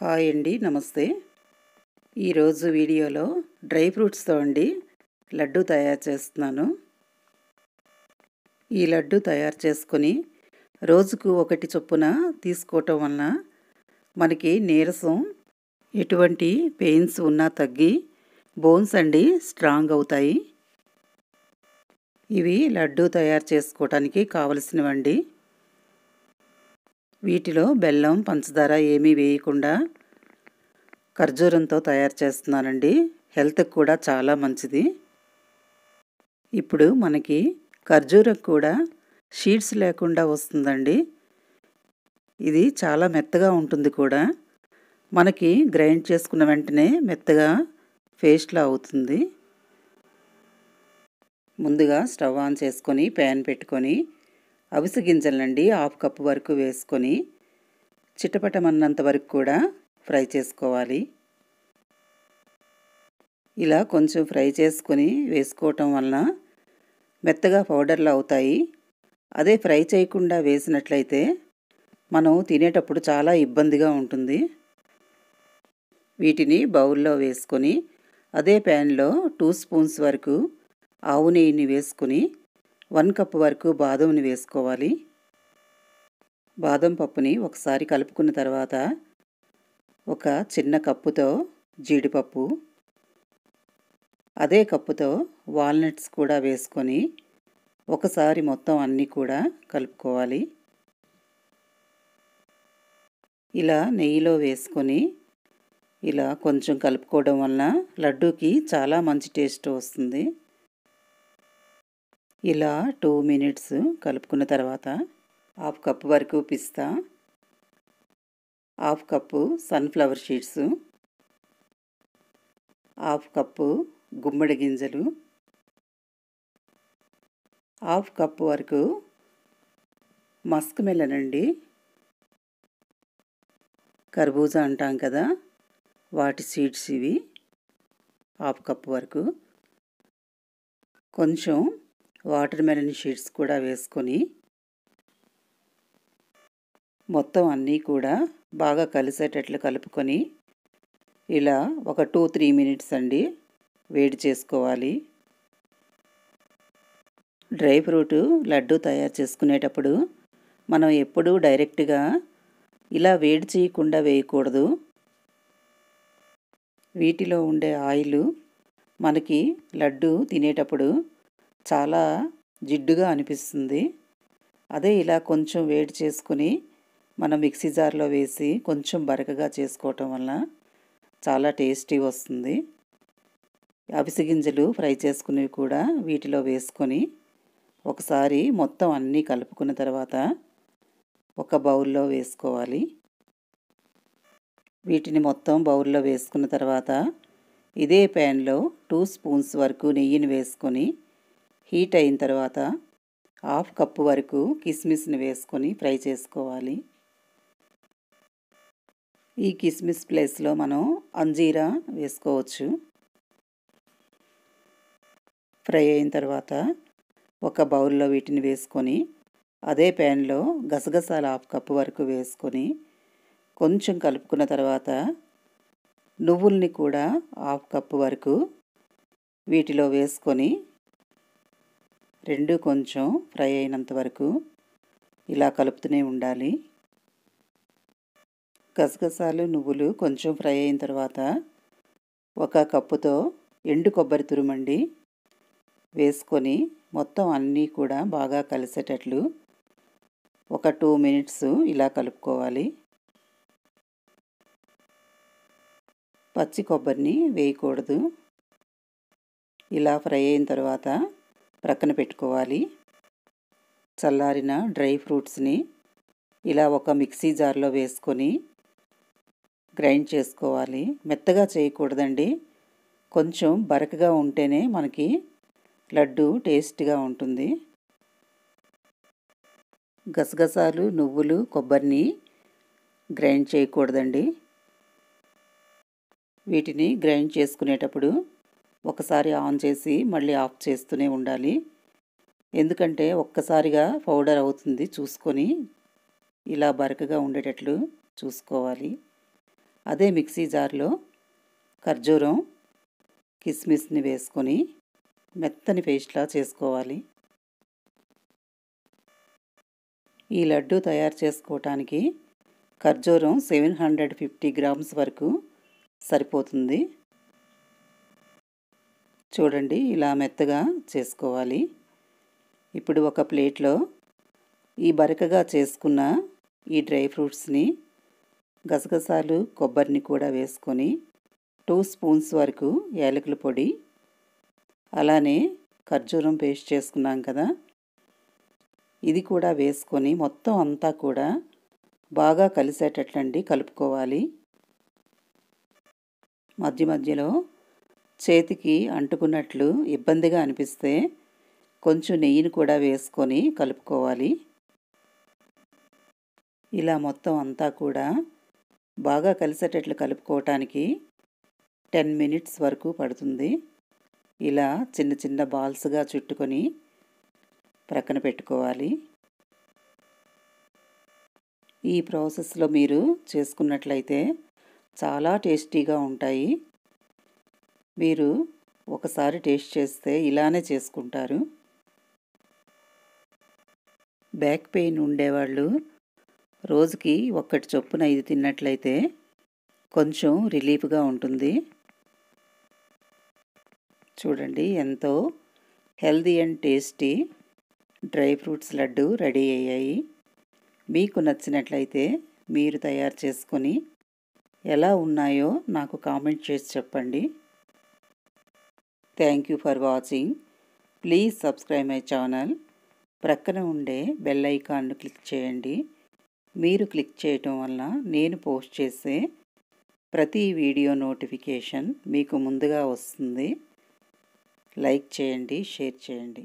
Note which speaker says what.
Speaker 1: hi అండి నమస్తే ఈరోజు వీడియోలో డ్రై ఫ్రూట్స్తో అండి లడ్డు తయారు చేస్తున్నాను ఈ లడ్డు తయారు చేసుకొని రోజుకు ఒకటి చొప్పున తీసుకోవటం వలన మనకి నీరసం ఎటువంటి పెయిన్స్ ఉన్నా తగ్గి బోన్స్ అండి స్ట్రాంగ్ అవుతాయి ఇవి లడ్డు తయారు చేసుకోవటానికి కావలసినవండి వీటిలో బెల్లం పంచదార ఏమీ వేయకుండా ఖర్జూరంతో తయారు చేస్తున్నానండి హెల్త్కి కూడా చాలా మంచిది ఇప్పుడు మనకి ఖర్జూరం కూడా షీడ్స్ లేకుండా వస్తుందండి ఇది చాలా మెత్తగా ఉంటుంది కూడా మనకి గ్రైండ్ చేసుకున్న వెంటనే మెత్తగా పేస్ట్లా అవుతుంది ముందుగా స్టవ్ ఆన్ చేసుకొని ప్యాన్ పెట్టుకొని అవిసు గింజలనండి హాఫ్ కప్పు వరకు వేసుకొని చిట్టపటమన్నంత వరకు కూడా ఫ్రై చేసుకోవాలి ఇలా కొంచెం ఫ్రై చేసుకొని వేసుకోవటం వలన మెత్తగా పౌడర్లు అవుతాయి అదే ఫ్రై చేయకుండా వేసినట్లయితే మనం తినేటప్పుడు చాలా ఇబ్బందిగా ఉంటుంది వీటిని బౌల్లో వేసుకొని అదే ప్యాన్లో టూ స్పూన్స్ వరకు ఆవు నెయ్యిని వేసుకుని వన్ కప్ వరకు బాదంని వేసుకోవాలి బాదం పప్పుని ఒకసారి కలుపుకున్న తర్వాత ఒక చిన్న కప్పుతో జీడిపప్పు అదే కప్పుతో వాల్నట్స్ కూడా వేసుకొని ఒకసారి మొత్తం అన్నీ కూడా కలుపుకోవాలి ఇలా నెయ్యిలో వేసుకొని ఇలా కొంచెం కలుపుకోవడం వలన లడ్డూకి చాలా మంచి టేస్ట్ వస్తుంది ఇలా టూ మినిట్స్ కలుపుకున్న తర్వాత హాఫ్ కప్ వరకు pista half cup sunflower seeds half cup గుమ్మడి గింజలు హాఫ్ కప్పు వరకు మస్క్ అండి కర్బూజా అంటాం కదా వాటి సీడ్స్ ఇవి హాఫ్ కప్పు వరకు కొంచెం వాటర్ మెలన్ షీట్స్ కూడా వేసుకొని మొత్తం అన్నీ కూడా బాగా కలిసేటట్లు కలుపుకొని ఇలా ఒక టూ త్రీ మినిట్స్ అండి వేడి చేసుకోవాలి డ్రై ఫ్రూట్ లడ్డు తయారు చేసుకునేటప్పుడు మనం ఎప్పుడూ డైరెక్ట్గా ఇలా వేడి చేయకుండా వేయకూడదు వీటిలో ఉండే ఆయిల్ మనకి లడ్డు తినేటప్పుడు చాలా జిడ్డుగా అనిపిస్తుంది అదే ఇలా కొంచెం వేడి చేసుకుని మనం మిక్సీ జార్లో వేసి కొంచెం బరకగా చేసుకోవటం వల్ల చాలా టేస్టీ వస్తుంది అవిసి గింజలు ఫ్రై చేసుకునేవి కూడా వీటిలో వేసుకొని ఒకసారి మొత్తం అన్నీ కలుపుకున్న తర్వాత ఒక బౌల్లో వేసుకోవాలి వీటిని మొత్తం బౌల్లో వేసుకున్న తర్వాత ఇదే ప్యాన్లో టూ స్పూన్స్ వరకు నెయ్యిని వేసుకొని హీట్ అయిన తర్వాత హాఫ్ కప్పు వరకు కిస్మిస్ని వేసుకొని ఫ్రై చేసుకోవాలి ఈ కిస్మిస్ ప్లేస్లో మనం అంజీరా వేసుకోవచ్చు ఫ్రై అయిన తర్వాత ఒక బౌల్లో వీటిని వేసుకొని అదే ప్యాన్లో గసగసాలు హాఫ్ కప్పు వరకు వేసుకొని కొంచెం కలుపుకున్న తర్వాత నువ్వుల్ని కూడా హాఫ్ కప్పు వరకు వీటిలో వేసుకొని రెండు కొంచెం ఫ్రై అయినంత వరకు ఇలా కలుపుతూనే ఉండాలి గసగసాలు నువ్వులు కొంచెం ఫ్రై అయిన తర్వాత ఒక కప్పుతో ఎండు కొబ్బరి తురుమండి వేసుకొని మొత్తం అన్నీ కూడా బాగా కలిసేటట్లు ఒక టూ మినిట్స్ ఇలా కలుపుకోవాలి పచ్చి కొబ్బరిని వేయకూడదు ఇలా ఫ్రై అయిన తర్వాత ప్రక్కన పెట్టుకోవాలి చల్లారిన డ్రై ఫ్రూట్స్ని ఇలా ఒక మిక్సీ జార్లో వేసుకొని గ్రైండ్ చేసుకోవాలి మెత్తగా చేయకూడదండి కొంచెం బరకగా ఉంటేనే మనకి లడ్డు టేస్ట్గా ఉంటుంది గసగసాలు నువ్వులు కొబ్బరిని గ్రైండ్ చేయకూడదండి వీటిని గ్రైండ్ చేసుకునేటప్పుడు ఒకసారి ఆన్ చేసి మళ్ళీ ఆఫ్ చేస్తూనే ఉండాలి ఎందుకంటే ఒక్కసారిగా పౌడర్ అవుతుంది చూసుకొని ఇలా బరకగా ఉండేటట్లు చూసుకోవాలి అదే మిక్సీ జార్లో ఖర్జూరం కిస్మిస్ని వేసుకొని మెత్తని పేస్ట్లా చేసుకోవాలి ఈ లడ్డు తయారు చేసుకోవటానికి ఖర్జూరం సెవెన్ హండ్రెడ్ ఫిఫ్టీ గ్రామ్స్ వరకు సరిపోతుంది చూడండి ఇలా మెత్తగా చేసుకోవాలి ఇప్పుడు ఒక ప్లేట్లో ఈ బరకగా చేసుకున్న ఈ డ్రై ఫ్రూట్స్ని గసగసాలు కొబ్బరిని కూడా వేసుకొని టూ స్పూన్స్ వరకు యాలకుల పొడి అలానే ఖర్జూరం పేస్ట్ చేసుకున్నాం కదా ఇది కూడా వేసుకొని మొత్తం అంతా కూడా బాగా కలిసేటట్లండి కలుపుకోవాలి మధ్య మధ్యలో చేతికి అంటుకున్నట్లు ఇబ్బందిగా అనిపిస్తే కొంచెం నెయ్యిని కూడా వేసుకొని కలుపుకోవాలి ఇలా మొత్తం అంతా కూడా బాగా కలిసేటట్లు కలుపుకోవటానికి టెన్ మినిట్స్ వరకు పడుతుంది ఇలా చిన్న చిన్న బాల్స్గా చుట్టుకొని ప్రక్కన పెట్టుకోవాలి ఈ ప్రాసెస్లో మీరు చేసుకున్నట్లయితే చాలా టేస్టీగా ఉంటాయి మీరు ఒకసారి టేస్ట్ చేస్తే ఇలానే చేసుకుంటారు బ్యాక్ పెయిన్ ఉండేవాళ్ళు రోజుకి ఒక్కటి చొప్పున ఇది తిన్నట్లయితే కొంచెం రిలీఫ్గా ఉంటుంది చూడండి ఎంతో healthy and tasty dry fruits laddu ready అయ్యాయి మీకు నచ్చినట్లయితే మీరు తయారు చేసుకొని ఎలా ఉన్నాయో నాకు కామెంట్ చేసి చెప్పండి thank you for watching please subscribe my channel ప్రక్కన ఉండే బెల్ ఐకాన్ను క్లిక్ చేయండి మీరు క్లిక్ చేయటం వల్ల నేను పోస్ట్ చేసే ప్రతి వీడియో నోటిఫికేషన్ మీకు ముందుగా వస్తుంది లైక్ చేయండి షేర్ చేయండి